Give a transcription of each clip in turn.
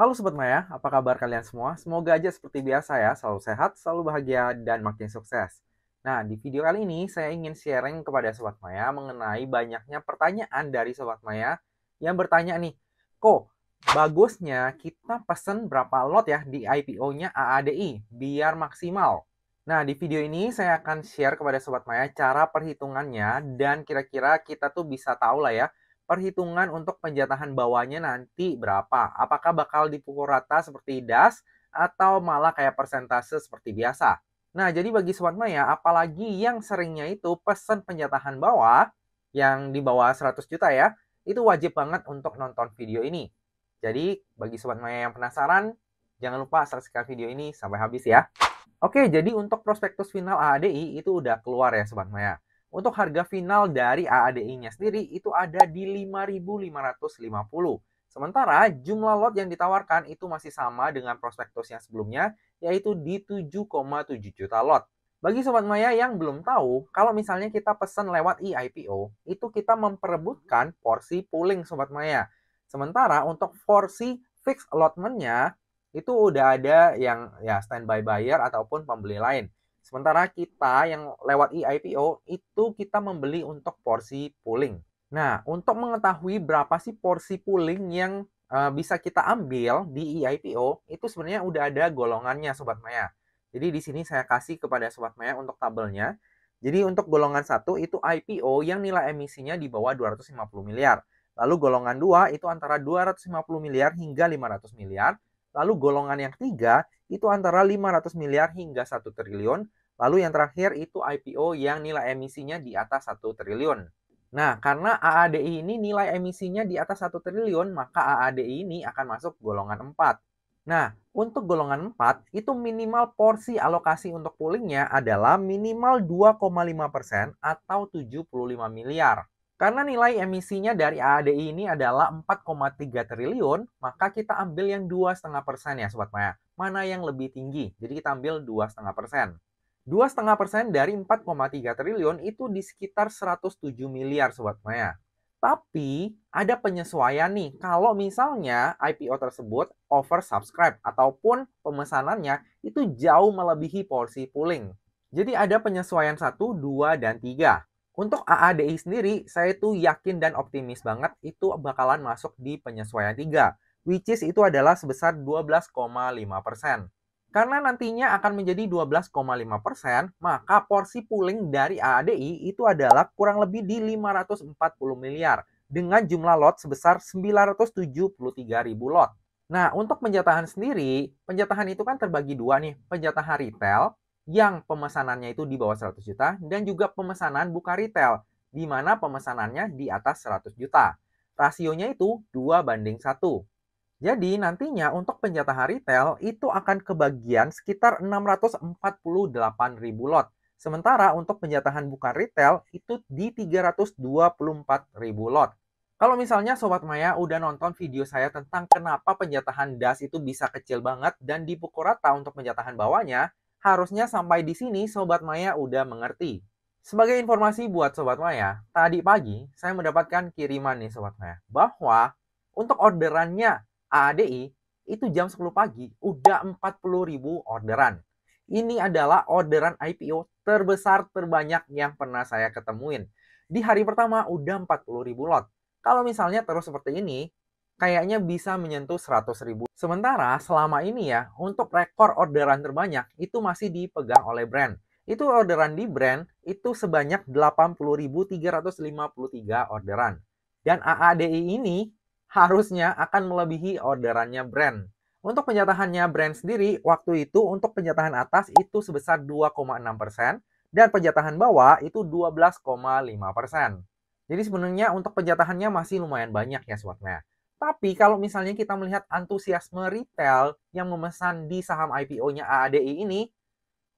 Halo Sobat Maya, apa kabar kalian semua? Semoga aja seperti biasa ya, selalu sehat, selalu bahagia, dan makin sukses. Nah, di video kali ini saya ingin sharing kepada Sobat Maya mengenai banyaknya pertanyaan dari Sobat Maya yang bertanya nih, kok bagusnya kita pesen berapa lot ya di IPO-nya AADI biar maksimal? Nah, di video ini saya akan share kepada Sobat Maya cara perhitungannya dan kira-kira kita tuh bisa tahu lah ya, perhitungan untuk penjatahan bawahnya nanti berapa. Apakah bakal dipukul rata seperti das atau malah kayak persentase seperti biasa. Nah, jadi bagi sobat Maya, apalagi yang seringnya itu pesan penjatahan bawah yang di bawah 100 juta ya, itu wajib banget untuk nonton video ini. Jadi, bagi sobat Maya yang penasaran, jangan lupa saksikan video ini sampai habis ya. Oke, jadi untuk prospektus final AADI itu udah keluar ya sobat Maya. Untuk harga final dari AADI-nya sendiri itu ada di 5.550. Sementara jumlah lot yang ditawarkan itu masih sama dengan prospektus yang sebelumnya, yaitu di 7,7 juta lot. Bagi Sobat Maya yang belum tahu, kalau misalnya kita pesan lewat e-IPO, itu kita memperebutkan porsi pooling Sobat Maya. Sementara untuk porsi fixed allotment-nya, itu udah ada yang ya standby buyer ataupun pembeli lain. Sementara kita yang lewat e-IPO itu kita membeli untuk porsi pooling. Nah, untuk mengetahui berapa sih porsi pooling yang uh, bisa kita ambil di e-IPO, itu sebenarnya udah ada golongannya Sobat Maya. Jadi di sini saya kasih kepada Sobat Maya untuk tabelnya. Jadi untuk golongan 1 itu IPO yang nilai emisinya di bawah 250 miliar. Lalu golongan 2 itu antara 250 miliar hingga 500 miliar. Lalu golongan yang ketiga itu antara 500 miliar hingga 1 triliun. Lalu yang terakhir itu IPO yang nilai emisinya di atas 1 triliun. Nah, karena AADI ini nilai emisinya di atas 1 triliun, maka AADI ini akan masuk golongan 4. Nah, untuk golongan 4, itu minimal porsi alokasi untuk poolingnya adalah minimal 2,5% atau 75 miliar. Karena nilai emisinya dari AADI ini adalah 4,3 triliun, maka kita ambil yang 2,5% ya Sobat Maya mana yang lebih tinggi. Jadi kita ambil 2,5 persen. 2,5 persen dari 4,3 triliun itu di sekitar 107 miliar Sobat Maya. Tapi ada penyesuaian nih kalau misalnya IPO tersebut oversubscribe ataupun pemesanannya itu jauh melebihi porsi pooling. Jadi ada penyesuaian 1, 2, dan 3. Untuk AADI sendiri, saya tuh yakin dan optimis banget itu bakalan masuk di penyesuaian 3 which is itu adalah sebesar 12,5%. Karena nantinya akan menjadi 12,5%, maka porsi pooling dari AADI itu adalah kurang lebih di 540 miliar dengan jumlah lot sebesar 973 ribu lot. Nah, untuk penjatahan sendiri, penjatahan itu kan terbagi dua nih, penjatahan retail yang pemesanannya itu di bawah 100 juta dan juga pemesanan buka retail di mana pemesanannya di atas 100 juta. Rasionya itu 2 banding 1. Jadi nantinya untuk penjatahan retail itu akan kebagian sekitar 648.000 lot. Sementara untuk penjatahan bukan retail itu di 324.000 lot. Kalau misalnya Sobat Maya udah nonton video saya tentang kenapa penjatahan das itu bisa kecil banget dan dipukul rata untuk penjatahan bawahnya, harusnya sampai di sini Sobat Maya udah mengerti. Sebagai informasi buat Sobat Maya, tadi pagi saya mendapatkan kiriman nih Sobat Maya, bahwa untuk orderannya AADI itu jam 10 pagi udah 40 ribu orderan. Ini adalah orderan IPO terbesar terbanyak yang pernah saya ketemuin. Di hari pertama udah 40 ribu lot. Kalau misalnya terus seperti ini, kayaknya bisa menyentuh 100 ribu. Sementara selama ini ya, untuk rekor orderan terbanyak itu masih dipegang oleh brand. Itu orderan di brand itu sebanyak 80.353 orderan. Dan AADI ini harusnya akan melebihi orderannya brand. Untuk penjatahannya brand sendiri, waktu itu untuk penjatahan atas itu sebesar 2,6% dan penjatahan bawah itu 12,5%. Jadi sebenarnya untuk penjatahannya masih lumayan banyak ya Sobatnya. Tapi kalau misalnya kita melihat antusiasme retail yang memesan di saham IPO-nya AADI ini,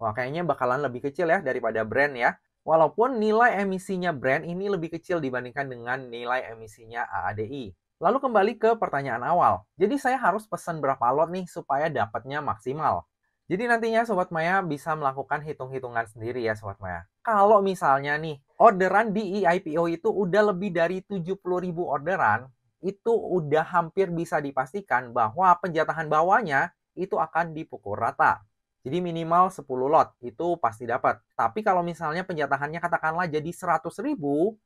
wah kayaknya bakalan lebih kecil ya daripada brand ya. Walaupun nilai emisinya brand ini lebih kecil dibandingkan dengan nilai emisinya AADI. Lalu kembali ke pertanyaan awal. Jadi saya harus pesan berapa lot nih supaya dapatnya maksimal. Jadi nantinya Sobat Maya bisa melakukan hitung-hitungan sendiri ya Sobat Maya. Kalau misalnya nih orderan di EIPO itu udah lebih dari ribu orderan, itu udah hampir bisa dipastikan bahwa penjatahan bawahnya itu akan dipukul rata. Jadi minimal 10 lot itu pasti dapat. Tapi kalau misalnya penjatahannya katakanlah jadi ribu,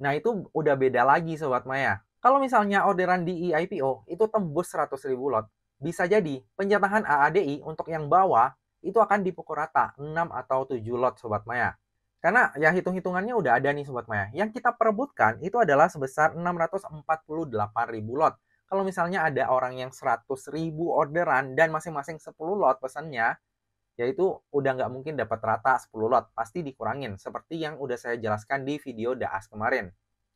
nah itu udah beda lagi Sobat Maya kalau misalnya orderan DI e IPO itu tembus 100 ribu lot, bisa jadi pencetakan AADI untuk yang bawah itu akan dipukul rata 6 atau 7 lot Sobat Maya. Karena ya hitung-hitungannya udah ada nih Sobat Maya. Yang kita perebutkan itu adalah sebesar 648 ribu lot. Kalau misalnya ada orang yang 100 ribu orderan dan masing-masing 10 lot pesannya, yaitu udah nggak mungkin dapat rata 10 lot, pasti dikurangin seperti yang udah saya jelaskan di video Daas kemarin.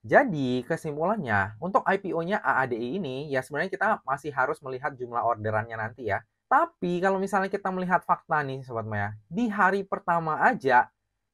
Jadi kesimpulannya untuk IPO-nya AADI ini ya sebenarnya kita masih harus melihat jumlah orderannya nanti ya. Tapi kalau misalnya kita melihat fakta nih Sobat Maya, di hari pertama aja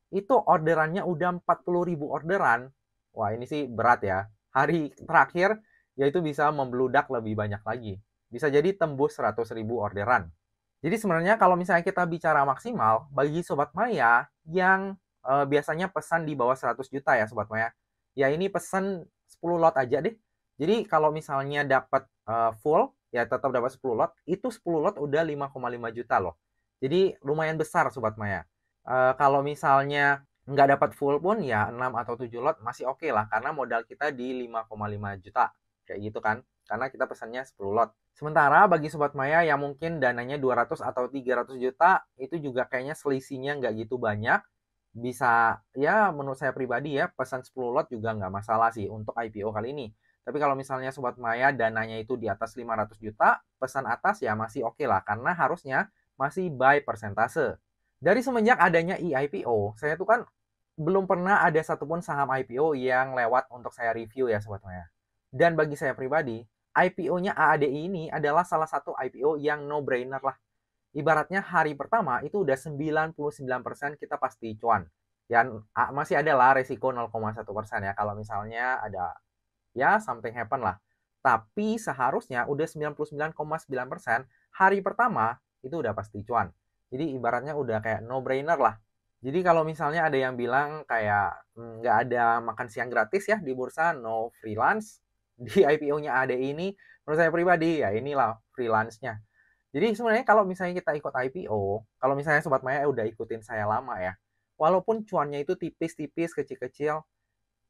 itu orderannya udah 40 ribu orderan. Wah ini sih berat ya. Hari terakhir yaitu bisa membeludak lebih banyak lagi. Bisa jadi tembus 100 ribu orderan. Jadi sebenarnya kalau misalnya kita bicara maksimal, bagi Sobat Maya yang e, biasanya pesan di bawah 100 juta ya Sobat Maya, ya ini pesan 10 lot aja deh. Jadi kalau misalnya dapat uh, eh, full ya tetap dapat 10 lot, itu 10 lot udah 5,5 juta loh. Jadi lumayan besar sobat Maya. Uh, kalau misalnya nggak dapat full pun ya 6 atau 7 lot masih oke okay lah karena modal kita di 5,5 juta kayak gitu kan karena kita pesannya 10 lot. Sementara bagi sobat Maya yang mungkin dananya 200 atau 300 juta itu juga kayaknya selisihnya nggak gitu banyak bisa ya menurut saya pribadi ya pesan 10 lot juga nggak masalah sih untuk IPO kali ini. Tapi kalau misalnya Sobat Maya dananya itu di atas 500 juta, pesan atas ya masih oke okay lah karena harusnya masih buy persentase. Dari semenjak adanya e-IPO, saya tuh kan belum pernah ada satupun saham IPO yang lewat untuk saya review ya Sobat Maya. Dan bagi saya pribadi, IPO-nya AADI ini adalah salah satu IPO yang no-brainer lah ibaratnya hari pertama itu udah 99% kita pasti cuan. Ya masih ada lah resiko 0,1% ya kalau misalnya ada ya something happen lah. Tapi seharusnya udah 99,9% hari pertama itu udah pasti cuan. Jadi ibaratnya udah kayak no brainer lah. Jadi kalau misalnya ada yang bilang kayak hmm, nggak ada makan siang gratis ya di bursa, no freelance di IPO-nya ada ini, menurut saya pribadi ya inilah freelance-nya jadi sebenarnya kalau misalnya kita ikut IPO, kalau misalnya sobat Maya eh, udah ikutin saya lama ya, walaupun cuannya itu tipis-tipis, kecil-kecil,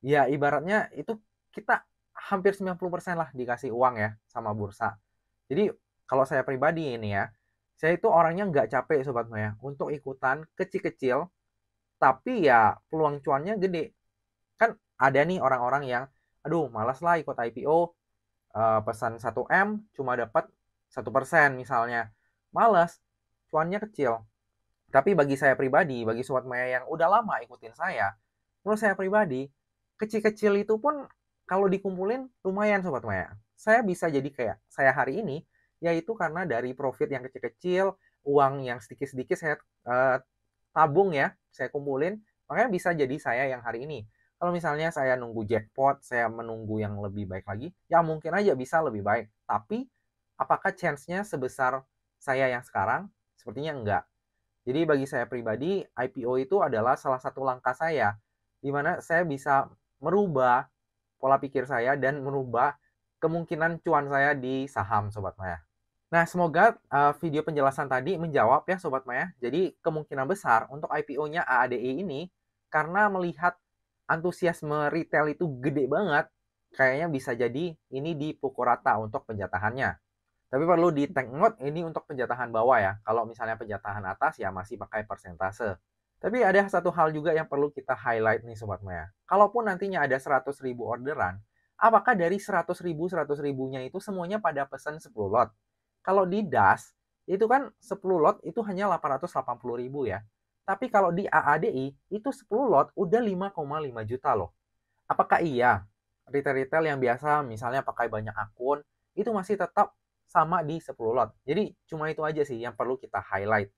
ya ibaratnya itu kita hampir 90% lah dikasih uang ya sama bursa. Jadi kalau saya pribadi ini ya, saya itu orangnya nggak capek sobat Maya untuk ikutan kecil-kecil, tapi ya peluang cuannya gede. Kan ada nih orang-orang yang, aduh malas lah ikut IPO, uh, eh, pesan 1M cuma dapat satu persen misalnya males cuannya kecil tapi bagi saya pribadi bagi sobat maya yang udah lama ikutin saya menurut saya pribadi kecil-kecil itu pun kalau dikumpulin lumayan sobat maya saya bisa jadi kayak saya hari ini yaitu karena dari profit yang kecil-kecil uang yang sedikit-sedikit saya eh, tabung ya saya kumpulin makanya bisa jadi saya yang hari ini kalau misalnya saya nunggu jackpot, saya menunggu yang lebih baik lagi, ya mungkin aja bisa lebih baik. Tapi apakah chance-nya sebesar saya yang sekarang? Sepertinya enggak. Jadi bagi saya pribadi, IPO itu adalah salah satu langkah saya di mana saya bisa merubah pola pikir saya dan merubah kemungkinan cuan saya di saham sobat Maya. Nah, semoga uh, video penjelasan tadi menjawab ya sobat Maya. Jadi kemungkinan besar untuk IPO-nya AADE ini karena melihat antusiasme retail itu gede banget, kayaknya bisa jadi ini dipukul rata untuk penjatahannya. Tapi perlu di take note ini untuk penjatahan bawah ya. Kalau misalnya penjatahan atas ya masih pakai persentase. Tapi ada satu hal juga yang perlu kita highlight nih Sobat Maya. Kalaupun nantinya ada 100 ribu orderan, apakah dari 100 ribu, 100 ribunya itu semuanya pada pesan 10 lot? Kalau di DAS, itu kan 10 lot itu hanya 880 ribu ya. Tapi kalau di AADI, itu 10 lot udah 5,5 juta loh. Apakah iya retail-retail yang biasa misalnya pakai banyak akun, itu masih tetap sama di 10 lot. Jadi cuma itu aja sih yang perlu kita highlight.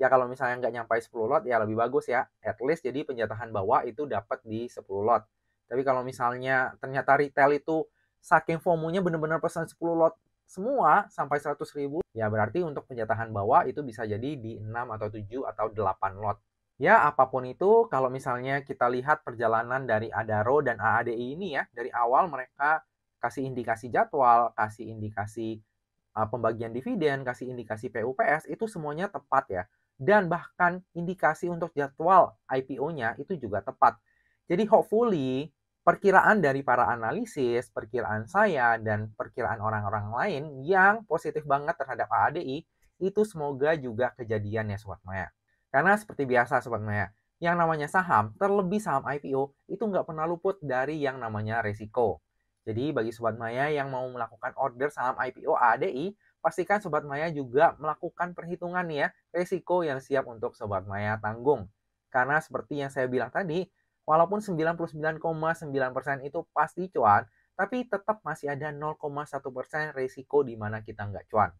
Ya kalau misalnya nggak nyampe 10 lot ya lebih bagus ya. At least jadi penjatahan bawah itu dapat di 10 lot. Tapi kalau misalnya ternyata retail itu saking fomo benar-benar pesan 10 lot semua sampai 100 ribu, ya berarti untuk penjatahan bawah itu bisa jadi di 6 atau 7 atau 8 lot. Ya apapun itu, kalau misalnya kita lihat perjalanan dari Adaro dan AADI ini ya, dari awal mereka kasih indikasi jadwal, kasih indikasi uh, pembagian dividen, kasih indikasi PUPS itu semuanya tepat ya. Dan bahkan indikasi untuk jadwal IPO-nya itu juga tepat. Jadi hopefully perkiraan dari para analisis, perkiraan saya dan perkiraan orang-orang lain yang positif banget terhadap AADI itu semoga juga kejadian ya Sobat Maya. Karena seperti biasa Sobat Maya, yang namanya saham, terlebih saham IPO, itu nggak pernah luput dari yang namanya resiko. Jadi bagi Sobat Maya yang mau melakukan order saham IPO ADI, pastikan Sobat Maya juga melakukan perhitungan ya risiko yang siap untuk Sobat Maya tanggung. Karena seperti yang saya bilang tadi, walaupun 99,9% itu pasti cuan, tapi tetap masih ada 0,1% resiko di mana kita nggak cuan.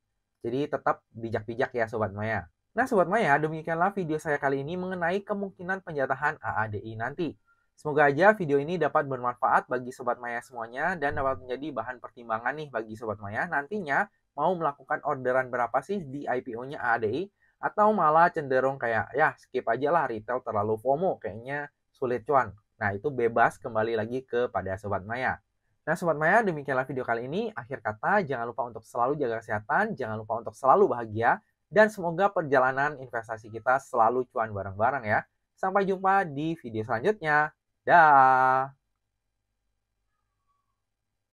Jadi tetap bijak-bijak ya Sobat Maya. Nah Sobat Maya, demikianlah video saya kali ini mengenai kemungkinan penjatahan AADI nanti. Semoga aja video ini dapat bermanfaat bagi Sobat Maya semuanya dan dapat menjadi bahan pertimbangan nih bagi Sobat Maya nantinya mau melakukan orderan berapa sih di IPO-nya AADI atau malah cenderung kayak ya skip aja lah retail terlalu FOMO kayaknya sulit cuan. Nah itu bebas kembali lagi kepada Sobat Maya. Nah Sobat Maya demikianlah video kali ini. Akhir kata jangan lupa untuk selalu jaga kesehatan, jangan lupa untuk selalu bahagia dan semoga perjalanan investasi kita selalu cuan bareng-bareng ya. Sampai jumpa di video selanjutnya. Dah.